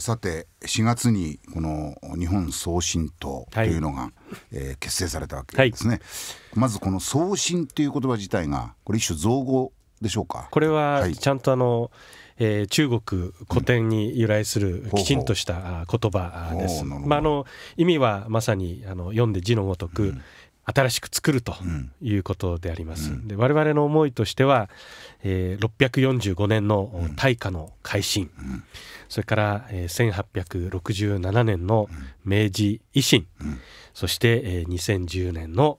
さて4月にこの日本総進党というのが、はい、えー、結成されたわけですね、はい、まずこの総進という言葉自体がこれ一種造語でしょうかこれはちゃんとあの、はい、えー、中国古典に由来するきちんとした言葉です。うん、ほうほうまあ、あの意味はまさにあの読んで字のごとく、うん、新しく作るということであります、うん、で我々の思いとしては、えー、645年の大化の改新、うん、それから、えー、1867年の明治維新、うん、そして、えー、2010年の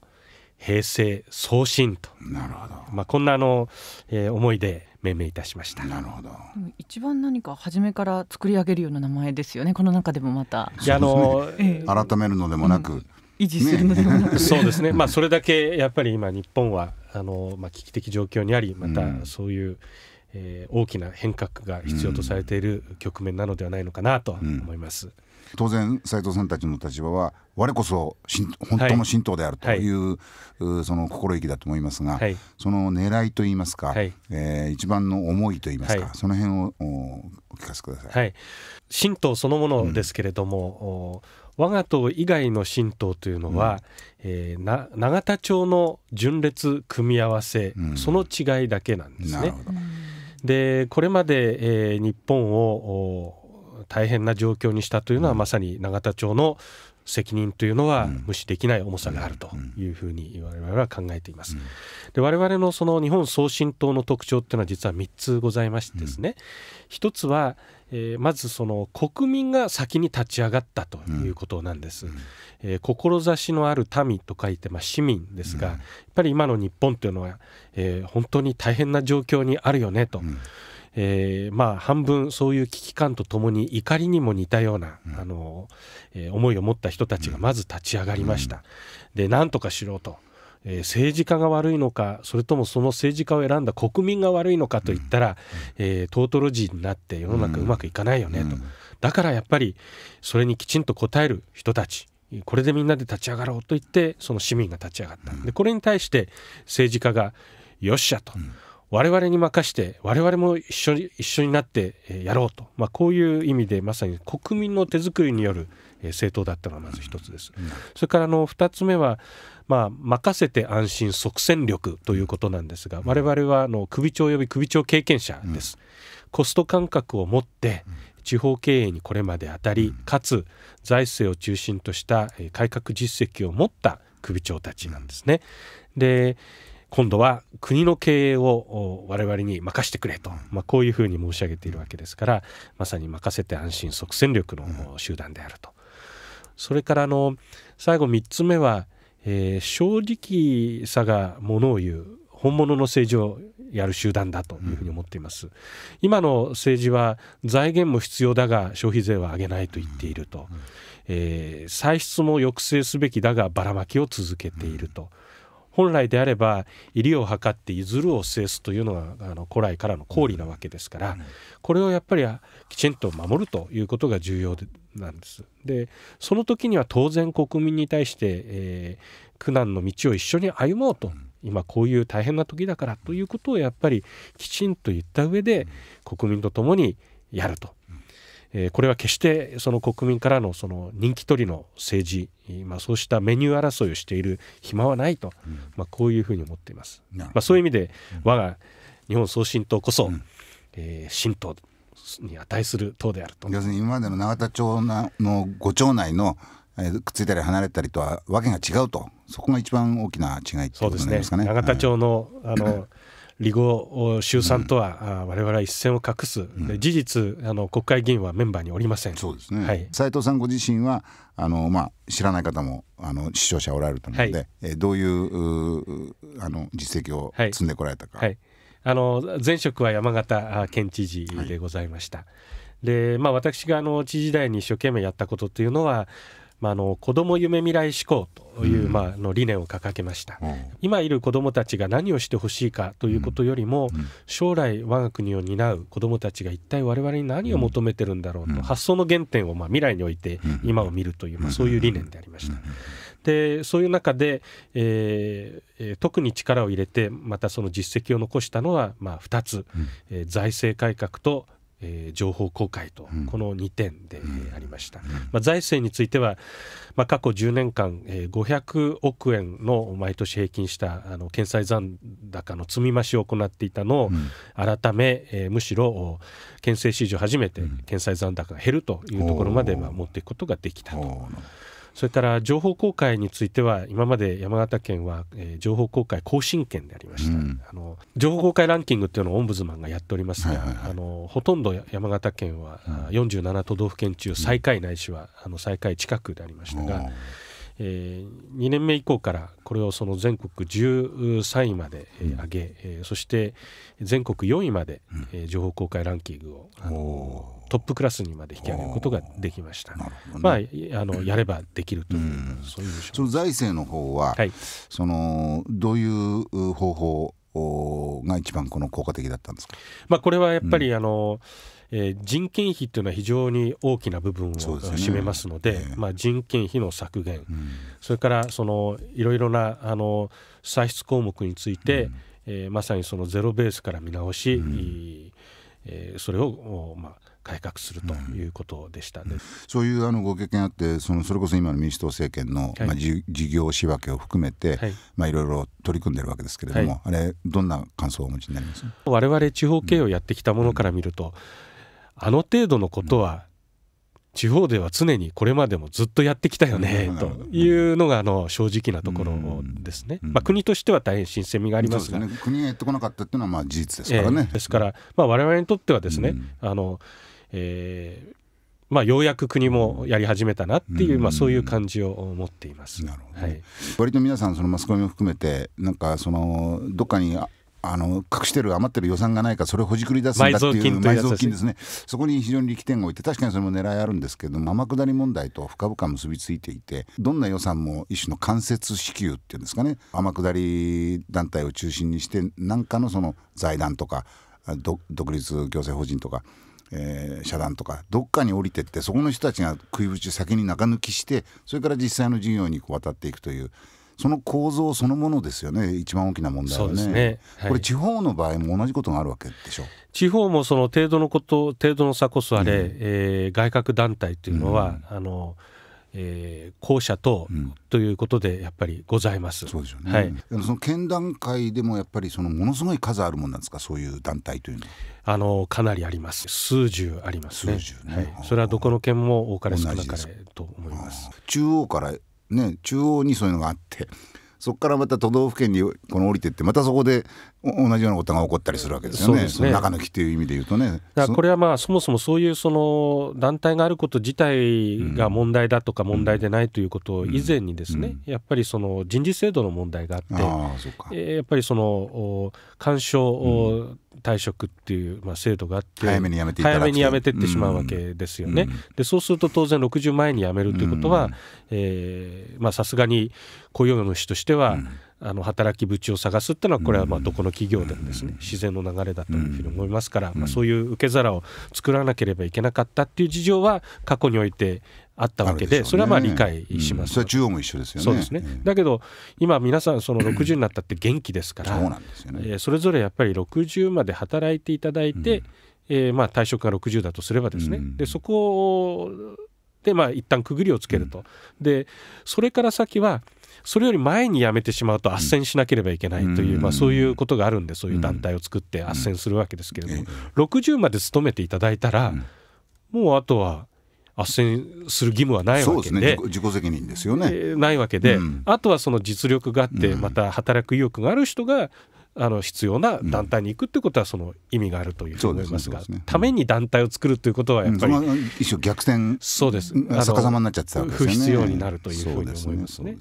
平成創新となるほど、まあ、こんなあの、えー、思いで命名いたしましたなるほど一番何か初めから作り上げるような名前ですよねこの中でもまたいやあの、改めるのでもなく、維持するのではなく、ね、そうですね、まあ、それだけやっぱり今、日本はあの、まあ、危機的状況にあり、またそういう、うん、えー、大きな変革が必要とされている局面なのではないのかなと思います。うん、当然斎藤さんたちの立場は我こそ本当の神道であるというはい、その心意気だと思いますが、はい、その狙いといいますか、はい、えー、一番の思いといいますか、はい、その辺をお聞かせください。神道そのものですけれども、うん我が党以外の新党というのは、うん、えー、な永田町の順列組み合わせ、うん、その違いだけなんですね。でこれまで、えー、日本を大変な状況にしたというのは、まさに永田町の責任というのは無視できない重さがあるというふうに我々は考えています。で我々のその日本総進党の特徴っていうのは実は3つございましてですね、1つは、えまずその国民が先に立ち上がったということなんです。えー、志のある民と書いて、まあ、市民ですが、やっぱり今の日本というのは、えー、本当に大変な状況にあるよねと。えー、まあ半分そういう危機感とともに怒りにも似たような、うん、あのえー、思いを持った人たちがまず立ち上がりました。うん、でなんとかしろと。えー、政治家が悪いのかそれともその政治家を選んだ国民が悪いのかといったら、うん、えー、トートロジーになって世の中うまくいかないよねと、だからやっぱりそれにきちんと応える人たちこれでみんなで立ち上がろうと言ってその市民が立ち上がった、でこれに対して政治家がよっしゃと。うん我々に任して我々も一緒に一緒になってやろうと、まあ、こういう意味でまさに国民の手作りによる政党だったのがまず一つです。うん、それからの2つ目は、まあ、任せて安心即戦力ということなんですが我々はあの首長及び首長経験者です。うん、コスト感覚を持って地方経営にこれまで当たり、かつ財政を中心とした改革実績を持った首長たちなんですね。で今度は国の経営を我々に任せてくれと、まあ、こういうふうに申し上げているわけですからまさに任せて安心即戦力の集団であると。それからの最後3つ目は、えー、正直さがものを言う本物の政治をやる集団だというふうに思っています、今の政治は財源も必要だが消費税は上げないと言っていると、えー、歳出も抑制すべきだがばらまきを続けていると。本来であれば入りを図って譲るを制すというのがあの古来からの公理なわけですから、これをやっぱりきちんと守るということが重要なんです。でその時には当然国民に対して、えー、苦難の道を一緒に歩もうと。今こういう大変な時だからということをやっぱりきちんと言った上で国民と共にやるとえこれは決してその国民からのその人気取りの政治、まあ、そうしたメニュー争いをしている暇はないと、まあ、こういうふうに思っています。まあ、そういう意味で我が日本総進党こそ、え新党に値する党であると。要するに今までの永田町のご町内のくっついたり離れたりとはわけが違うとそこが一番大きな違いいうことになりますかね。ね永田町の、あの 離後衆参とは、うん、我々は一線を画す、うん、事実あの国会議員はメンバーにおりませんそうですね、はい、斉藤さんご自身はあの、まあ、知らない方もあの視聴者おられると思うので、はい、えどういうあの実績を積んでこられたか、はい、はい、あの前職は山形県知事でございました、でまあ、私があの知事時代に一生懸命やったことっていうのはまあ、あの子ども夢未来志向という、まあ、の理念を掲げました、うん、今いる子どもたちが何をしてほしいかということよりも、うん、将来我が国を担う子どもたちが一体我々に何を求めてるんだろうと、うん、発想の原点を、まあ、未来において今を見るという、まあ、そういう理念でありました。でそういう中で、えー、特に力を入れてまたその実績を残したのは、まあ、2つ、えー、財政改革とえー、情報公開と、うん、この2点で、えー、ありました、うん、まあ、財政については、まあ、過去10年間、えー、500億円の毎年平均したあの検済残高の積み増しを行っていたのを、改め、えー、むしろ県政史上初めて検済残高が減るというところまで、まあ、持っていくことができたと。それから情報公開については今まで山形県は、えー、情報公開更新権でありました、うん、あの情報公開ランキングっていうのをオンブズマンがやっておりますが、はいはいはい、あのほとんど山形県は、うん、47都道府県中最下位ないしは、あの最下位近くでありましたが。えー、2年目以降からこれをその全国13位まで、えー、上げ、えー、そして全国4位まで、えー、情報公開ランキングを、あのトップクラスにまで引き上げることができました。ね、まあ、あのやればできるという、うん、そういうその財政の方は、はい、そのどういう方法が一番この効果的だったんですか、まあ、これはやっぱり、あの、うえー、人件費というのは非常に大きな部分を占めますので、ねえー、まあ、人件費の削減、うん、それからそのいろいろなあの歳出項目について、うん、えー、まさにそのゼロベースから見直し、うん、えー、それを、まあ、改革するということでした、ねうん、そういうあのご経験あってそのそれこそ今の民主党政権の、はい、まあ、事業仕分けを含めて、はいまあ、いろいろ取り組んでるわけですけれども、はい、あれどんな感想をお持ちになります我々地方経営をやってきたものから見ると、うん、あの程度のことは、地方では常にこれまでもずっとやってきたよね、うん、というのがあの正直なところですね、まあ、国としては大変新鮮味がありますが、ね、国がやってこなかったっていうのはまあ事実ですからね、えー、ですから、まあ、我々にとってはですね、あのえーまあ、ようやく国もやり始めたなっていう、まあ、そういう感じを持っています。なるほど、はい、割と皆さんそのマスコミも含めてなんかそのどっかにあの隠してる余ってる予算がないかそれをほじくり出すんだっていう埋蔵金ですねそこに非常に力点を置いて確かにそれも狙いあるんですけど天下り問題と深々結びついていてどんな予算も一種の間接支給っていうんですかね天下り団体を中心にして何かのその財団とか独立行政法人とかえー、遮断とかどっかに降りてってそこの人たちが食いぶち先に中抜きしてそれから実際の事業に渡っていくというその構造そのものですよね一番大きな問題はね、ねはい、これ地方の場合も同じことがあるわけでしょう地方もその程度のこと程度の差こそあれ、うん、えー、外郭団体というのは、うん、あの。えー、校舎と、うん、ということでやっぱりございます。そうですよね。はい。その県段階でもやっぱりそのものすごい数あるもんなんですか、そういう団体というのは。あのかなりあります。数十ありますね。数十ね。はい、それはどこの県も多かれ少なかれと思います。中央からね、中央にそういうのがあって。そこからまた都道府県にこの降りてってまたそこで同じようなことが起こったりするわけですよね、ね中抜きという意味で言うとね。これはまあそもそもそういうその団体があること自体が問題だとか問題でないということ以前に、ですね、やっぱりその人事制度の問題があって、あやっぱりその干渉、退職っていう、まあ、制度があって早めに辞めて早めに辞めてってしまうわけですよね、でそうすると当然60前に辞めるということはさすがに雇用主としては、うんあの働き口を探すっていうのはこれはまあどこの企業でもですね自然の流れだというふうに思いますから、まあ、そういう受け皿を作らなければいけなかったっていう事情は過去においてあったわけで、それはまあ理解します、中央も一緒ですよね。そうですね、だけど、今、皆さん、その60になったって元気ですから、そえそれぞれやっぱり60まで働いていただいて、えまあ退職が60だとすればですね、でそこでまあ一旦区切りをつけると、でそれから先は、それより前にやめてしまうと斡旋しなければいけないという、まあ、そういうことがあるんでそういう団体を作って斡旋するわけですけれども、60まで勤めていただいたら、もうあとは斡旋する義務はないわけで、ね、自己責任ですよね、えー、ないわけで、うん、あとはその実力があって、また働く意欲がある人があの必要な団体に行くってことはその意味があるというふうに思いますが、すねすね、ために団体を作るということはやっぱり、うん、一種逆転そうですあの不必要になるというふうに思いますね。